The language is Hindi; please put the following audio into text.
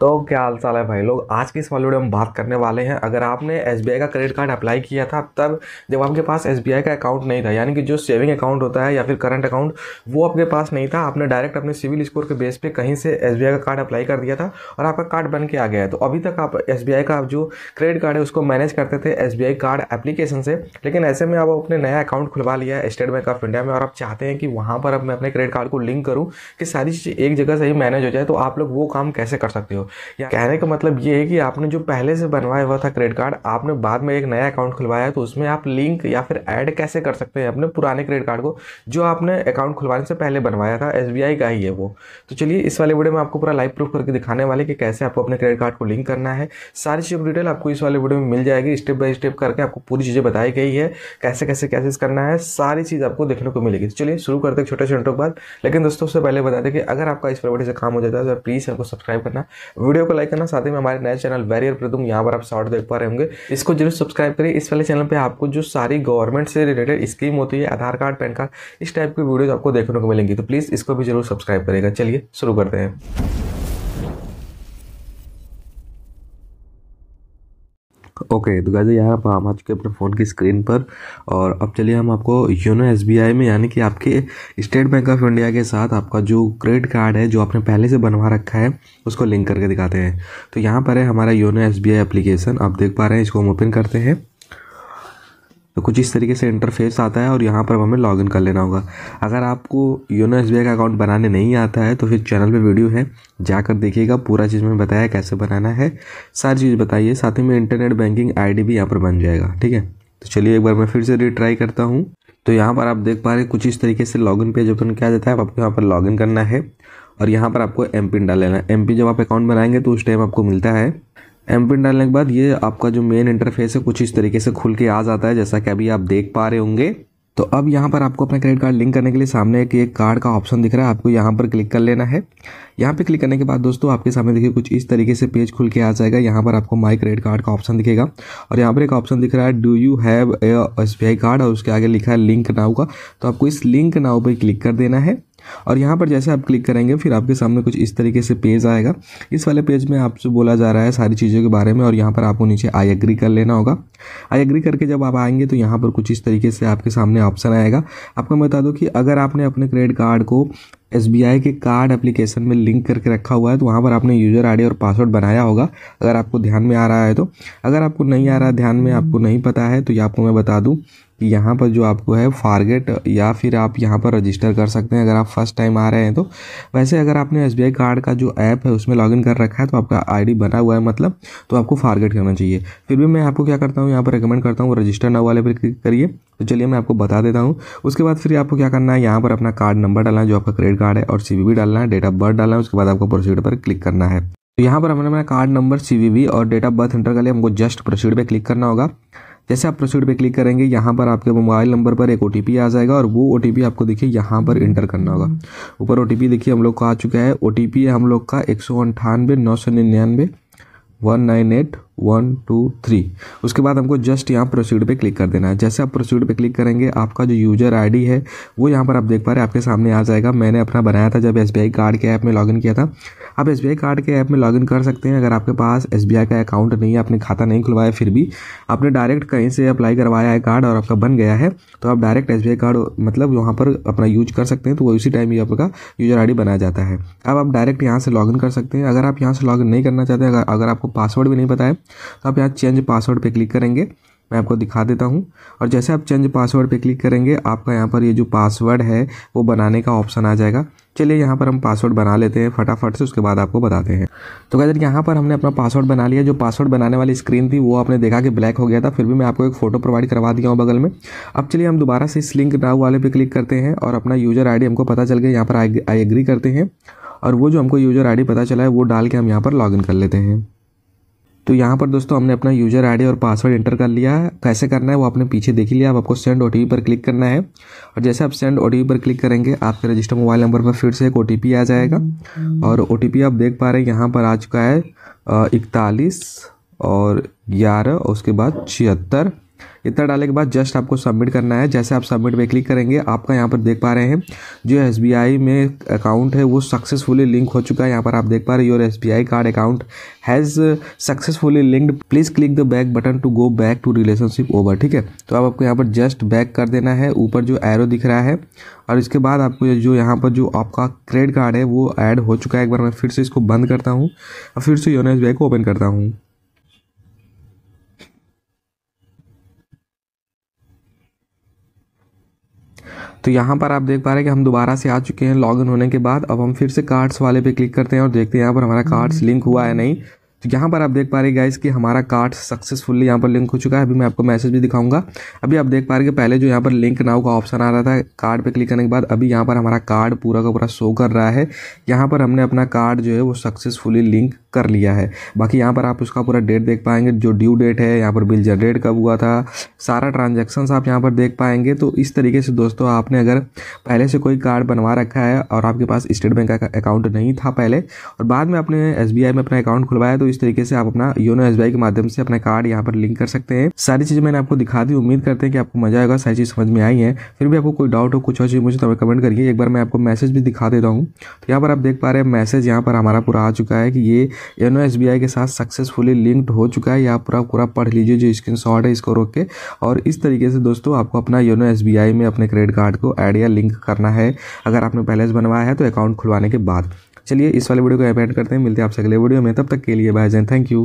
तो क्या हाल चाल है भाई लोग आज के इस वाली वीडियो में बात करने वाले हैं अगर आपने एस का क्रेडिट कार्ड अप्लाई किया था तब जब आपके पास एस का अकाउंट नहीं था यानी कि जो सेविंग अकाउंट होता है या फिर करंट अकाउंट वो आपके पास नहीं था आपने डायरेक्ट अपने सिविल स्कोर के बेस पे कहीं से एस का कार्ड अप्लाई कर दिया था और आपका कार्ड बन के आ गया है तो अभी तक आप एस का जो क्रेडिट कार्ड है उसको मैनेज करते थे एस कार्ड एप्लीकेशन से लेकिन ऐसे में आप अपने नया अकाउंट खुलवा लिया है स्टेट बैंक ऑफ इंडिया में और आप चाहते हैं कि वहाँ पर अब मैं अपने क्रेडिट कार्ड को लिंक करूँ कि सारी चीज़ एक जगह से ही मैनेज हो जाए तो आप लोग वो काम कैसे कर सकते हो या कहने का मतलब ये है कि आपने जो पहले से बनवाया हुआ था क्रेडिट कार्ड आपने बाद में एक नया अकाउंट खुलवाया तो उसमें आप लिंक या फिर ऐड कैसे कर सकते हैं अपने पुराने क्रेडिट कार्ड को जो आपने अकाउंट खुलवाने से पहले बनवाया था एस का ही है वो तो चलिए इस वाले वीडियो में आपको पूरा लाइव प्रूफ करके दिखाने वाले कि कैसे आपको अपने क्रेडिट कार्ड को लिंक करना है सारी चीज डिटेल आपको इस वाले वीडियो में मिल जाएगी स्टेप बाय स्टेप करके आपको पूरी चीज़ें बताई गई है कैसे कैसे कैसे करना है सारी चीज़ आपको देखने को मिलेगी तो चलिए शुरू करते हैं छोटे छोटे बाद लेकिन दोस्तों से पहले बता दें कि अगर आपका इस प्रॉपर्टी से काम हो जाता है तो प्लीज़ हमको सब्सक्राइब करना वीडियो को लाइक करना साथ ही में हमारे नए चैनल वैरियर प्रदुम यहाँ पर आप शॉर्ट देख पा रहे होंगे इसको जरूर सब्सक्राइब करिए इस वाले चैनल पर आपको जो सारी गवर्नमेंट से रिलेटेड स्कीम होती है आधार कार्ड पैन कार्ड इस टाइप की वीडियो आपको देखने को मिलेंगी तो प्लीज़ इसको भी जरूर सब्सक्राइब करेगा चलिए शुरू करते हैं ओके तो गाइज यहाँ पर हम आ चुके हैं अपने फ़ोन की स्क्रीन पर और अब चलिए हम आपको योनो एस में यानी कि आपके स्टेट बैंक ऑफ इंडिया के साथ आपका जो क्रेडिट कार्ड है जो आपने पहले से बनवा रखा है उसको लिंक करके दिखाते हैं तो यहाँ पर है हमारा योनो एस एप्लीकेशन आप देख पा रहे हैं इसको हम ओपन करते हैं तो कुछ इस तरीके से इंटरफेस आता है और यहाँ पर हमें लॉगिन कर लेना होगा अगर आपको योनो एस का अकाउंट बनाने नहीं आता है तो फिर चैनल पे वीडियो है जाकर देखिएगा पूरा चीज़ में बताया कैसे बनाना है सारी चीज़ बताइए साथ ही में इंटरनेट बैंकिंग आई भी यहाँ पर बन जाएगा ठीक है तो चलिए एक बार मैं फिर से रिट्राई करता हूँ तो यहाँ पर आप देख पा रहे हैं कुछ इस तरीके से लॉगिन पेज ओपन किया जाता है आपको यहाँ पर लॉगिन करना है और यहाँ पर आपको एम पिन डाल लेना है एम जब आप अकाउंट बनाएंगे तो उस टाइम आपको मिलता है एम पिन डालने के बाद ये आपका जो मेन इंटरफेस है कुछ इस तरीके से खुल के आ जाता है जैसा कि अभी आप देख पा रहे होंगे तो अब यहाँ पर आपको अपना क्रेडिट कार्ड लिंक करने के लिए सामने एक एक कार्ड का ऑप्शन दिख रहा है आपको यहाँ पर क्लिक कर लेना है यहाँ पे क्लिक करने के बाद दोस्तों आपके सामने देखिए कुछ इस तरीके से पेज खुल के आ जाएगा यहाँ पर आपको माई क्रेडिट कार्ड का ऑप्शन दिखेगा और यहाँ पर एक ऑप्शन दिख रहा है do you have S card और उसके आगे लिखा है लिंक नाव का तो आपको इस लिंक नाव पर क्लिक कर देना है और यहाँ पर जैसे आप क्लिक करेंगे फिर आपके सामने कुछ इस तरीके से पेज आएगा इस वाले पेज में आपसे बोला जा रहा है सारी चीज़ों के बारे में और यहाँ पर आपको नीचे आई एग्री कर लेना होगा आई एग्री करके जब आप आएंगे तो यहाँ पर कुछ इस तरीके से आपके सामने ऑप्शन आएगा आपको बता दो कि अगर आपने अपने क्रेडिट कार्ड को आई के कार्ड एप्लीकेशन में लिंक करके रखा हुआ है तो वहाँ पर आपने यूज़र आईडी और पासवर्ड बनाया होगा अगर आपको ध्यान में आ रहा है तो अगर आपको नहीं आ रहा ध्यान में आपको नहीं पता है तो ये आपको मैं बता दूँ कि यहाँ पर जो आपको है फारगेट या फिर आप यहाँ पर रजिस्टर कर सकते हैं अगर आप फर्स्ट टाइम आ रहे हैं तो वैसे अगर आपने एस कार्ड का जो ऐप है उसमें लॉगिन कर रखा है तो आपका आईडी बना हुआ है मतलब तो आपको फारगेट करना चाहिए फिर भी मैं आपको क्या करता हूँ यहाँ पर रिकमेंड करता हूँ रजिस्टर ना वाले पर क्लिक करिए तो चलिए मैं आपको बता देता हूँ उसके बाद फिर आपको क्या करना है यहाँ पर अपना कार्ड नंबर डालना है जो आपका क्रेडिट कार्ड है और सी डालना है डेट ऑफ बर्थ डालना है उसके बाद आपको प्रोसीड पर क्लिक करना है तो यहाँ पर हमने अपना कार्ड नंबर सी और डेट ऑफ बर्थ एंटर कर लिया हमको जस्ट प्रोसीड पर क्लिक करना होगा जैसे आप प्रोसीड पर क्लिक करेंगे यहाँ पर आपके मोबाइल नंबर पर एक ओ आ जाएगा और वो ओ आपको देखिए यहाँ पर इंटर करना होगा ऊपर ओ देखिए हम लोग को आ चुका है ओ है हम लोग का एक सौ अंठानवे नौ सौ निन्यानवे one nine eight one two three उसके बाद हमको जस्ट यहाँ प्रोसीड पे क्लिक कर देना है जैसे आप प्रोसीड पे क्लिक करेंगे आपका जो यूज़र आईडी है वो यहाँ पर आप देख पा रहे हैं आपके सामने आ जाएगा मैंने अपना बनाया था जब एस कार्ड के ऐप में लॉगिन किया था आप एस कार्ड के ऐप में लॉगिन कर सकते हैं अगर आपके पास एस का अकाउंट नहीं है आपने खाता नहीं खुलवाया फिर भी आपने डायरेक्ट कहीं से अप्लाई करवाया है कार्ड और आपका बन गया है तो आप डायरेक्ट एस कार्ड मतलब वहाँ पर अपना यूज कर सकते हैं तो वो उसी टाइम ही आपका यूज़र आई बनाया जाता है अब आप डायरेक्ट यहाँ से लॉगिन कर सकते हैं अगर आप यहाँ से लॉगिन नहीं करना चाहते अगर आपको पासवर्ड भी नहीं पता है तो आप यहाँ चेंज पासवर्ड पे क्लिक करेंगे मैं आपको दिखा देता हूँ और जैसे आप चेंज पासवर्ड पे क्लिक करेंगे आपका यहाँ पर ये जो पासवर्ड है वो बनाने का ऑप्शन आ जाएगा चलिए यहाँ पर हम पासवर्ड बना लेते हैं फटाफट से उसके बाद आपको बताते हैं तो कहते यहाँ पर हमने अपना पासवर्ड बना लिया जो पासवर्ड बनाने वाली स्क्रीन थी वो आपने देखा कि ब्लैक हो गया था फिर भी मैं आपको एक फ़ोटो प्रोवाइड करवा दिया हूँ बगल में अब चलिए हम दोबारा से इस लिंक नाव वाले पर क्लिक करते हैं और अपना यूज़र आई हमको पता चल गया यहाँ पर आई एग्री करते हैं और वो जो हमको यूज़र आई पता चला है वो डाल के हम यहाँ पर लॉग कर लेते हैं तो यहाँ पर दोस्तों हमने अपना यूजर आईडी और पासवर्ड एंटर कर लिया है कैसे करना है वो आपने पीछे देख लिया अब आपको सेंड ओ पर क्लिक करना है और जैसे आप सेंड ओ पर क्लिक करेंगे आपके रजिस्टर मोबाइल नंबर पर फिर से एक ओ आ जाएगा और ओ आप देख पा रहे हैं यहाँ पर आ चुका है इकतालीस और ग्यारह उसके बाद छिहत्तर इतना डालने के बाद जस्ट आपको सबमिट करना है जैसे आप सबमिट पे क्लिक करेंगे आपका यहाँ पर देख पा रहे हैं जो एस में अकाउंट है वो सक्सेसफुली लिंक हो चुका है यहाँ पर आप देख पा रहे your S card account has successfully linked please click the back button to go back to relationship over ठीक है तो आप आपको यहाँ पर जस्ट बैक कर देना है ऊपर जो एरो दिख रहा है और इसके बाद आपको जो यहाँ पर जो आपका क्रेडिट कार्ड है वो ऐड हो चुका है एक बार मैं फिर से इसको बंद करता हूँ और फिर से योनो एस को ओपन करता हूँ तो यहाँ पर आप देख पा रहे हैं कि हम दोबारा से आ चुके हैं लॉग इन होने के बाद अब हम फिर से कार्ड्स वाले पे क्लिक करते हैं और देखते हैं यहाँ पर हमारा कार्ड्स हम्म। लिंक हुआ है नहीं तो यहाँ पर आप देख पा रहे गाइस कि हमारा कार्ड सक्सेसफुली यहाँ पर लिंक हो चुका है अभी मैं आपको मैसेज भी दिखाऊंगा अभी आप देख पा रहे हैं कि पहले जो यहाँ पर लिंक नाउ का ऑप्शन आ रहा था कार्ड पे क्लिक करने के बाद अभी यहाँ पर हमारा कार्ड पूरा का पूरा शो कर रहा है यहाँ पर हमने अपना कार्ड जो है वो सक्सेसफुली लिंक कर लिया है बाकी यहाँ पर आप उसका पूरा डेट देख पाएंगे जो ड्यू डेट है यहाँ पर बिल जनरेट कब हुआ था सारा ट्रांजेक्शन आप यहाँ पर देख पाएंगे तो इस तरीके से दोस्तों आपने अगर पहले से कोई कार्ड बनवा रखा है और आपके पास स्टेट बैंक का अकाउंट नहीं था पहले और बाद में आपने एस में अपना अकाउंट खुलवाया तो इस तरीके से आप अपना योनो एस के माध्यम से अपना कार्ड यहाँ पर लिंक कर सकते हैं सारी चीज़ मैंने आपको दिखा दी उम्मीद करते हैं कि आपको मजा आएगा सारी चीज़ समझ में आई है फिर भी आपको कोई डाउट हो कुछ और चीज़ मुझे तो कमेंट करिए एक बार मैं आपको मैसेज भी दिखा देता हूँ तो यहाँ पर आप देख पा रहे हैं मैसेज यहाँ पर हमारा पूरा आ चुका है कि ये योनो एस के साथ सक्सेसफुली लिंक्ड हो चुका है या पूरा पूरा पढ़ लीजिए जो स्क्रीन है इसको रोक के और इस तरीके से दोस्तों आपको अपना योनो एस में अपने क्रेडिट कार्ड को ऐड या लिंक करना है अगर आपने पहले बनवाया है तो अकाउंट खुलवाने के बाद चलिए इस वाले वीडियो को एपेंड करते हैं मिलते हैं आपसे अगले वीडियो में तब तक के लिए बाय जैन थैंक यू